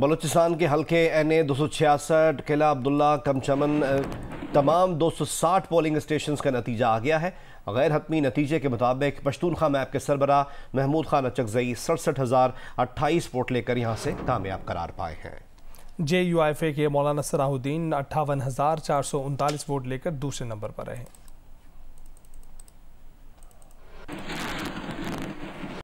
बलूचिस्तान के हल्के N A दो सौ छियासठ किला अब्दुल्ला कमचमन तमाम 260 पोलिंग स्टेशन का नतीजा आ गया है गैर हतमी नतीजे के मुताबिक पश्तूनखा मैप के सरबरा महमूद खान अचकजई सड़सठ हज़ार अट्ठाईस वोट लेकर यहाँ से कामयाब करार पाए हैं जे यू आई एफ ए के मौलाना सराहुद्दीन अट्ठावन हज़ार चार सौ उनतालीस वोट लेकर दूसरे नंबर पर रहे